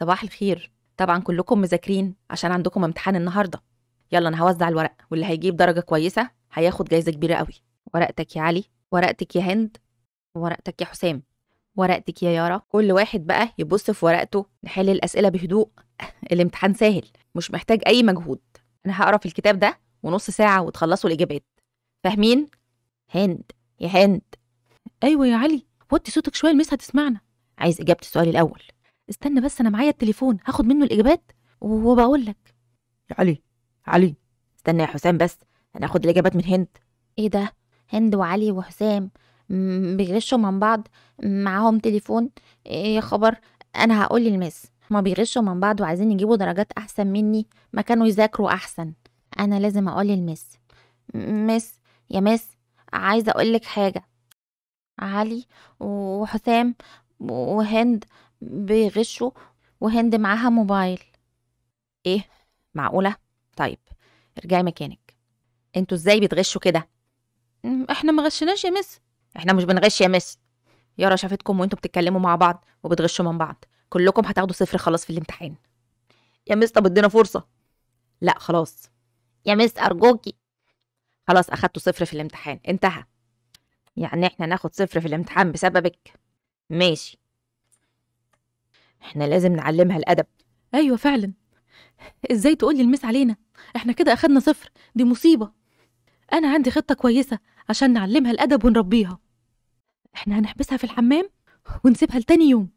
صباح الخير طبعا كلكم مذاكرين عشان عندكم امتحان النهارده يلا انا هوزع الورق واللي هيجيب درجه كويسه هياخد جايزه كبيره قوي ورقتك يا علي ورقتك يا هند ورقتك يا حسام ورقتك يا يارا كل واحد بقى يبص في ورقته نحل الاسئله بهدوء الامتحان سهل مش محتاج اي مجهود انا هقرا في الكتاب ده ونص ساعه وتخلصوا الاجابات فاهمين هند يا هند ايوه يا علي وطي صوتك شويه المس هتسمعنا عايز اجابه السؤال الاول استنى بس انا معايا التليفون هاخد منه الاجابات وبقول لك يا علي علي استنى يا حسام بس انا هاخد الاجابات من هند ايه ده هند وعلي وحسام بيغشوا من بعض معاهم تليفون ايه يا خبر انا هقول للمس هما بيغشوا من بعض وعايزين يجيبوا درجات احسن مني ما كانوا يذاكروا احسن انا لازم اقول للمس مس يا مس عايزه اقول لك حاجه علي وحسام وهند بيغشوا وهند معاها موبايل ايه معقولة طيب ارجعي مكانك انتوا ازاي بتغشوا كده احنا ما غشناش يا مس احنا مش بنغش يا مس يارا شافتكم وانتوا بتتكلموا مع بعض وبتغشوا من بعض كلكم هتاخدوا صفر خلاص في الامتحان يا مس طب ادينا فرصة لا خلاص يا مس ارجوكي خلاص اخدتوا صفر في الامتحان انتهى يعني احنا ناخد صفر في الامتحان بسببك ماشي احنا لازم نعلمها الادب ايوه فعلا ازاي تقولي المس علينا احنا كده اخدنا صفر دي مصيبه انا عندي خطه كويسه عشان نعلمها الادب ونربيها احنا هنحبسها في الحمام ونسيبها لتاني يوم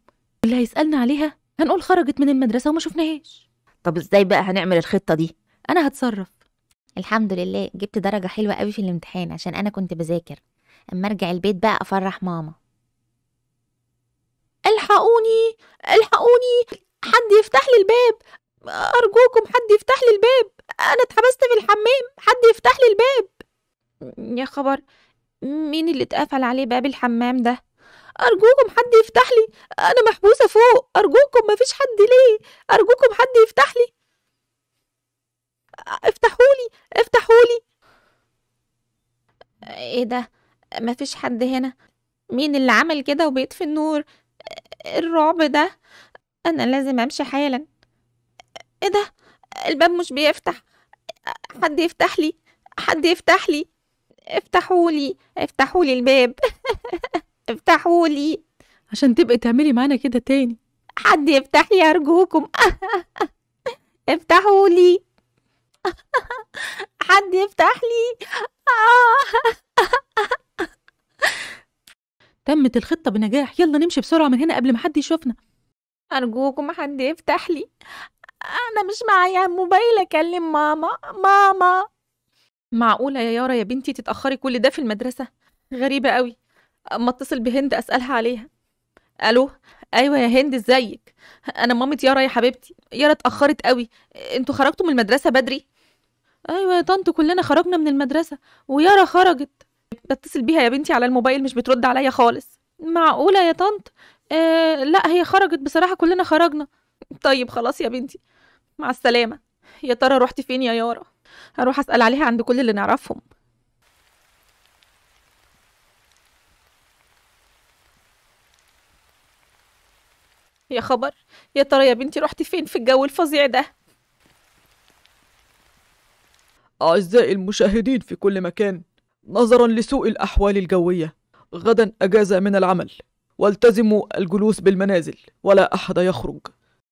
اللي هيسالنا عليها هنقول خرجت من المدرسه وما شفناهاش طب ازاي بقى هنعمل الخطه دي انا هتصرف الحمد لله جبت درجه حلوه قوي في الامتحان عشان انا كنت بذاكر اما ارجع البيت بقى افرح ماما الحقوني الحقوني حد يفتح لي الباب ارجوكم حد يفتح لي الباب انا اتحبست في الحمام حد يفتح لي الباب يا خبر مين اللي اتقفل عليه باب الحمام ده ارجوكم حد يفتح لي انا محبوسه فوق ارجوكم مفيش حد ليه ارجوكم حد يفتح لي افتحولي افتحولي ايه ده مفيش حد هنا مين اللي عمل كده وبيطفي النور الرعب ده أنا لازم أمشي حالا إيه ده الباب مش بيفتح حد يفتح لي حد يفتح لي افتحوا لي افتحوا لي الباب افتحوا لي عشان تبقي تعملي معانا كده تاني حد يفتح لي أرجوكم افتحوا لي حد يفتح لي آه. تمت الخطة بنجاح يلا نمشي بسرعة من هنا قبل ما حد يشوفنا أرجوكم حد يفتح لي أنا مش معايا موبايل أكلم ماما ماما معقولة يا يارا يا بنتي تتأخري كل ده في المدرسة غريبة قوي أما اتصل بهند أسألها عليها ألو أيوة يا هند ازيك أنا مامة يارا يا حبيبتي يارا اتأخرت قوي انتوا خرجتوا من المدرسة بدري أيوة يا طنط كلنا خرجنا من المدرسة ويارا خرجت بتصل بيها يا بنتي على الموبايل مش بترد عليا خالص معقولة يا طنط آه لا هي خرجت بصراحة كلنا خرجنا طيب خلاص يا بنتي مع السلامة يا ترى روحت فين يا يارا هروح أسأل عليها عند كل اللي نعرفهم يا خبر يا ترى يا بنتي روحت فين في الجو الفظيع ده أعزائي المشاهدين في كل مكان نظرا لسوء الأحوال الجوية غدا أجازة من العمل والتزموا الجلوس بالمنازل ولا أحد يخرج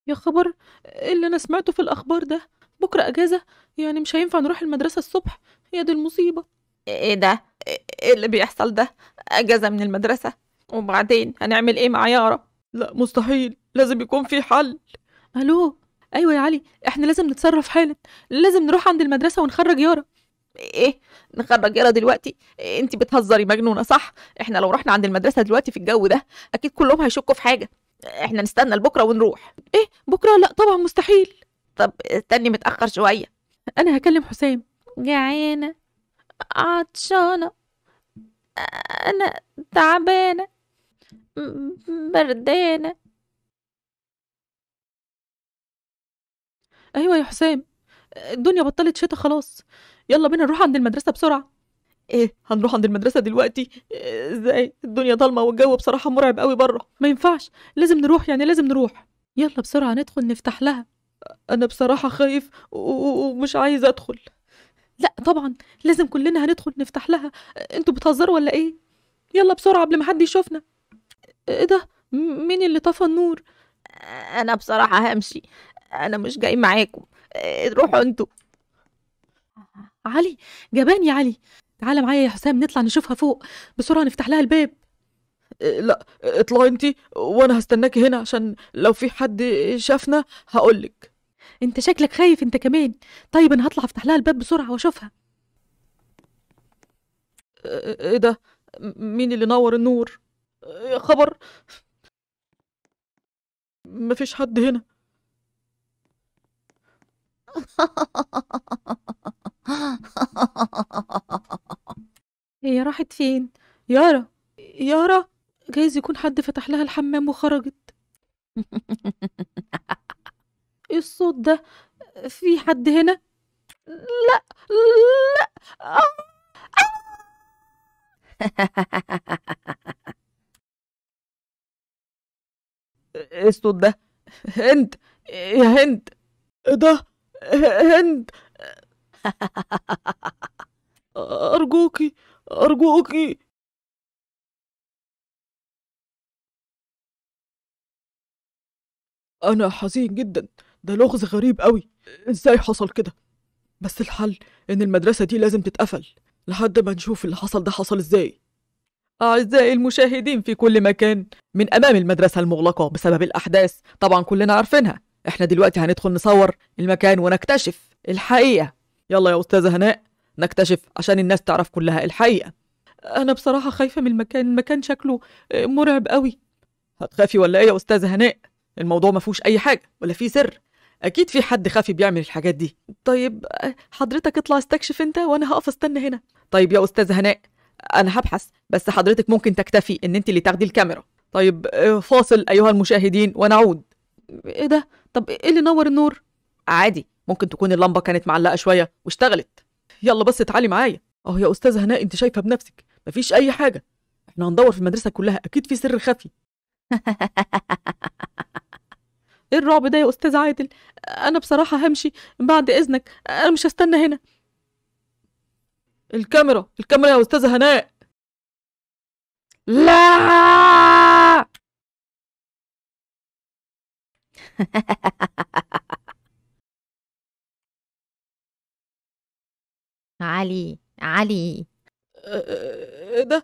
يا خبر اللي أنا سمعته في الأخبار ده بكرة أجازة يعني مش هينفع نروح المدرسة الصبح هي دي المصيبة إيه, إيه ده إيه،, إيه اللي بيحصل ده أجازة من المدرسة وبعدين هنعمل إيه مع يارا لا مستحيل لازم يكون في حل ألو أيوة يا علي إحنا لازم نتصرف حالا لازم نروح عند المدرسة ونخرج يارا ايه نخرج يلا دلوقتي إيه انت بتهزري مجنونه صح احنا لو رحنا عند المدرسه دلوقتي في الجو ده اكيد كلهم هيشكوا في حاجه احنا نستنى لبكره ونروح ايه بكره لا طبعا مستحيل طب استني متاخر شويه انا هكلم حسام جعانه عطشانه انا تعبانه بردانه ايوه يا حسام الدنيا بطلت شتا خلاص يلا بينا نروح عند المدرسة بسرعة ايه هنروح عند المدرسة دلوقتي إيه، ازاي إيه الدنيا ضلمة والجو بصراحة مرعب قوي بره ما ينفعش لازم نروح يعني لازم نروح يلا بسرعة ندخل نفتح لها انا بصراحة خايف ومش عايز ادخل لا طبعا لازم كلنا هندخل نفتح لها انتوا بتهزروا ولا ايه يلا بسرعة قبل ما حد يشوفنا ايه ده مين اللي طفى النور انا بصراحة همشي انا مش جاي معاكم روحوا انتوا علي جبان يا علي تعالى معايا يا حسام نطلع نشوفها فوق بسرعه نفتح لها الباب إيه، لا اطلعي انت وانا هستناكي هنا عشان لو في حد شافنا هقولك انت شكلك خايف انت كمان طيب انا هطلع افتح لها الباب بسرعه واشوفها ايه ده مين اللي نور النور يا خبر مفيش حد هنا هي راحت فين؟ يارا يارا جايز يكون حد فتح لها الحمام وخرجت ايه الصوت ده في حد هنا لا لا ايه الصوت ده هند يا هند ايه ده هند أرجوكي أرجوكي أنا حزين جدا ده لغز غريب قوي إزاي حصل كده بس الحل إن المدرسة دي لازم تتقفل لحد ما نشوف اللي حصل ده حصل إزاي أعزائي المشاهدين في كل مكان من أمام المدرسة المغلقة بسبب الأحداث طبعا كلنا عارفينها احنا دلوقتي هندخل نصور المكان ونكتشف الحقيقة يلا يا أستاذة هناء نكتشف عشان الناس تعرف كلها الحقيقة أنا بصراحة خايفة من المكان المكان شكله مرعب قوي هتخافي ولا إيه يا أستاذة هناء الموضوع ما فيهوش أي حاجة ولا فيه سر أكيد في حد خافي بيعمل الحاجات دي طيب حضرتك اطلع استكشف أنت وأنا هقف استنى هنا طيب يا أستاذة هناء أنا هبحث بس حضرتك ممكن تكتفي إن أنت اللي تاخدي الكاميرا طيب آه، فاصل أيها المشاهدين ونعود ايه ده طب ايه اللي نور النور عادي ممكن تكون اللمبه كانت معلقه شويه واشتغلت يلا بس تعالي معايا اه يا استاذه هناء انت شايفه بنفسك مفيش اي حاجه احنا هندور في المدرسه كلها اكيد في سر خفي ايه الرعب ده يا استاذ عادل انا بصراحه همشي بعد اذنك انا مش هستنى هنا الكاميرا الكاميرا يا استاذه هناء لا علي علي آه، آه، آه، ده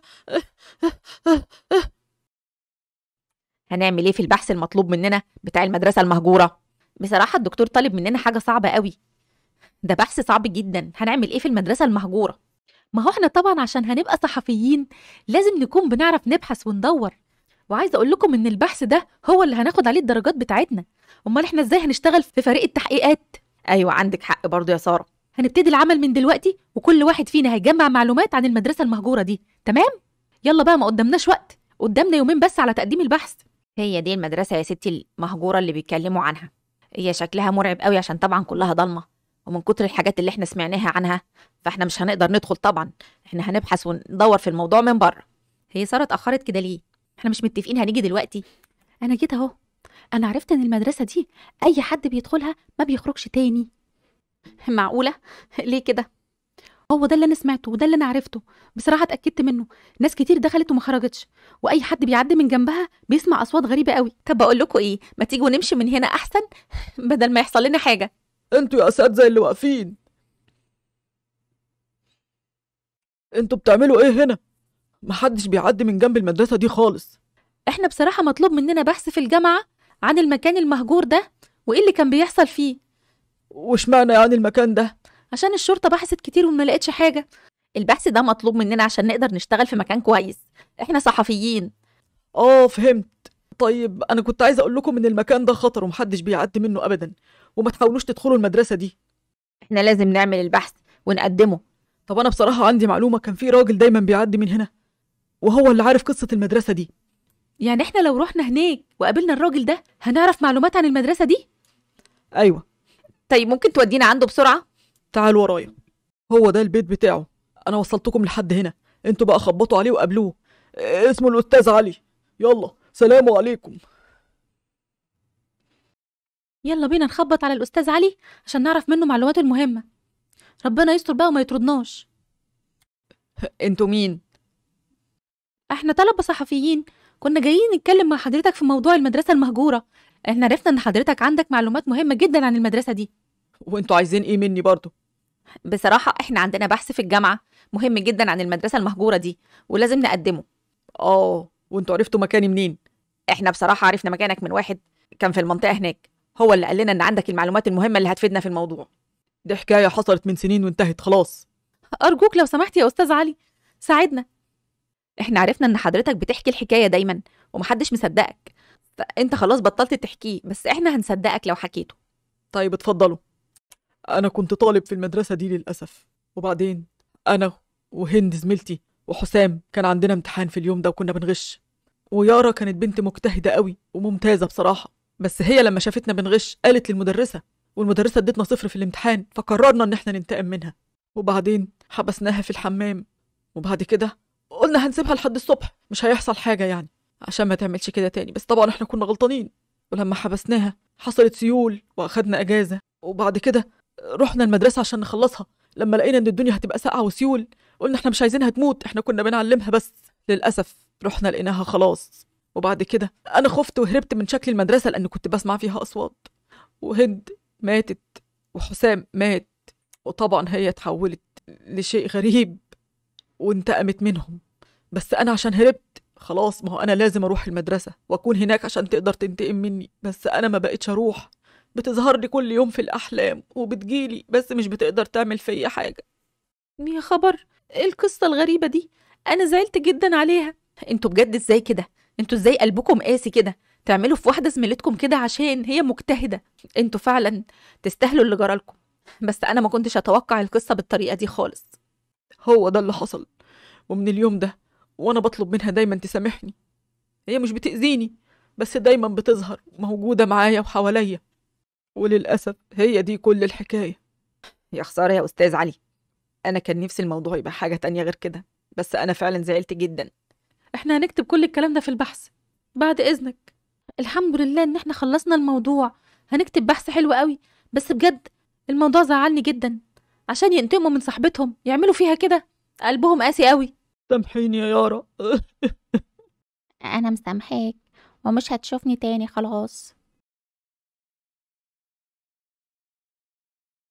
هنعمل ايه في البحث المطلوب مننا بتاع المدرسة المهجورة بصراحة الدكتور طالب مننا حاجة صعبة قوي ده بحث صعب جدا هنعمل ايه في المدرسة المهجورة ما هو احنا طبعا عشان هنبقى صحفيين لازم نكون بنعرف نبحث وندور وعايزه اقول لكم ان البحث ده هو اللي هناخد عليه الدرجات بتاعتنا امال احنا ازاي هنشتغل في فريق التحقيقات ايوه عندك حق برضه يا ساره هنبتدي العمل من دلوقتي وكل واحد فينا هيجمع معلومات عن المدرسه المهجوره دي تمام يلا بقى ما قدامناش وقت قدامنا يومين بس على تقديم البحث هي دي المدرسه يا ستي المهجوره اللي بيتكلموا عنها هي شكلها مرعب قوي عشان طبعا كلها ضلمه ومن كتر الحاجات اللي احنا سمعناها عنها فاحنا مش هنقدر ندخل طبعا احنا هنبحث وندور في الموضوع من بره هي ساره اتاخرت كده ليه احنا مش متفقين هنيجي دلوقتي انا جيت اهو انا عرفت ان المدرسه دي اي حد بيدخلها ما بيخرجش تاني معقوله ليه كده هو ده اللي انا سمعته وده اللي انا عرفته بصراحه اتاكدت منه ناس كتير دخلت وما خرجتش واي حد بيعدي من جنبها بيسمع اصوات غريبه قوي طب اقول لكم ايه ما تيجوا نمشي من هنا احسن بدل ما يحصل لنا حاجه انتوا يا اساتذه اللي واقفين انتوا بتعملوا ايه هنا محدش بيعدي من جنب المدرسة دي خالص احنا بصراحة مطلوب مننا بحث في الجامعة عن المكان المهجور ده وايه اللي كان بيحصل فيه واشمعنى يعني المكان ده عشان الشرطة بحثت كتير وما لقتش حاجة البحث ده مطلوب مننا عشان نقدر نشتغل في مكان كويس احنا صحفيين اه فهمت طيب انا كنت عايزه اقول لكم ان المكان ده خطر ومحدش بيعدي منه ابدا وما تحاولوش تدخلوا المدرسه دي احنا لازم نعمل البحث ونقدمه طب انا بصراحه عندي معلومه كان في راجل دايما بيعدي من هنا وهو اللي عارف قصة المدرسة دي يعني احنا لو رحنا هناك وقابلنا الراجل ده هنعرف معلومات عن المدرسة دي؟ أيوة طيب ممكن تودينا عنده بسرعة؟ تعال ورايا هو ده البيت بتاعه أنا وصلتكم لحد هنا انتوا بقى خبطوا عليه وقابلوه آه، اسمه الأستاذ علي يلا سلام عليكم يلا بينا نخبط على الأستاذ علي عشان نعرف منه معلوماته المهمة ربنا يستر بقى وما يطردناش انتوا مين؟ احنا طلبة صحفيين كنا جايين نتكلم مع حضرتك في موضوع المدرسة المهجورة احنا عرفنا ان حضرتك عندك معلومات مهمة جدا عن المدرسة دي وانتوا عايزين ايه مني برضه بصراحة احنا عندنا بحث في الجامعة مهم جدا عن المدرسة المهجورة دي ولازم نقدمه اه وانتوا عرفتوا مكاني منين احنا بصراحة عرفنا مكانك من واحد كان في المنطقة هناك هو اللي قال لنا ان عندك المعلومات المهمة اللي هتفيدنا في الموضوع دي حكاية حصلت من سنين وانتهت خلاص أرجوك لو سمحت يا أستاذ علي ساعدنا احنا عرفنا ان حضرتك بتحكي الحكايه دايما ومحدش مصدقك فانت خلاص بطلت تحكيه بس احنا هنصدقك لو حكيته طيب اتفضلوا انا كنت طالب في المدرسه دي للاسف وبعدين انا وهند زميلتي وحسام كان عندنا امتحان في اليوم ده وكنا بنغش ويارا كانت بنت مجتهده قوي وممتازه بصراحه بس هي لما شافتنا بنغش قالت للمدرسه والمدرسه ادتنا صفر في الامتحان فقررنا ان احنا ننتقم منها وبعدين حبسناها في الحمام وبعد كده قلنا هنسيبها لحد الصبح مش هيحصل حاجه يعني عشان ما تعملش كده تاني بس طبعا احنا كنا غلطانين ولما حبسناها حصلت سيول واخدنا اجازه وبعد كده رحنا المدرسه عشان نخلصها لما لقينا ان الدنيا هتبقى ساقعه وسيول قلنا احنا مش عايزينها تموت احنا كنا بنعلمها بس للاسف رحنا لقيناها خلاص وبعد كده انا خفت وهربت من شكل المدرسه لان كنت بسمع فيها اصوات وهند ماتت وحسام مات وطبعا هي اتحولت لشيء غريب وانتقمت منهم بس أنا عشان هربت خلاص ما هو أنا لازم أروح المدرسة وأكون هناك عشان تقدر تنتقم مني بس أنا ما بقتش أروح بتظهر لي كل يوم في الأحلام وبتجيلي بس مش بتقدر تعمل فيا حاجة يا خبر إيه القصة الغريبة دي أنا زعلت جدا عليها انتوا بجد ازاي كده انتوا ازاي قلبكم قاسي كده تعملوا في واحدة زميلتكم كده عشان هي مجتهدة انتوا فعلا تستاهلوا اللي جرالكم بس أنا ما كنتش أتوقع القصة بالطريقة دي خالص هو ده اللي حصل ومن اليوم ده وانا بطلب منها دايما تسامحني هي مش بتأذيني بس دايما بتظهر موجودة معايا وحواليا وللأسف هي دي كل الحكاية يا خسارة يا أستاذ علي أنا كان نفسي الموضوع يبقى حاجة تانية غير كده بس أنا فعلا زعلت جدا احنا هنكتب كل الكلام ده في البحث بعد إذنك الحمد لله إن احنا خلصنا الموضوع هنكتب بحث حلو قوي بس بجد الموضوع زعلني جدا عشان ينتقموا من صاحبتهم يعملوا فيها كده قلبهم قاسي قوي سامحيني يا يارا أنا مسامحاك ومش هتشوفني تاني خلاص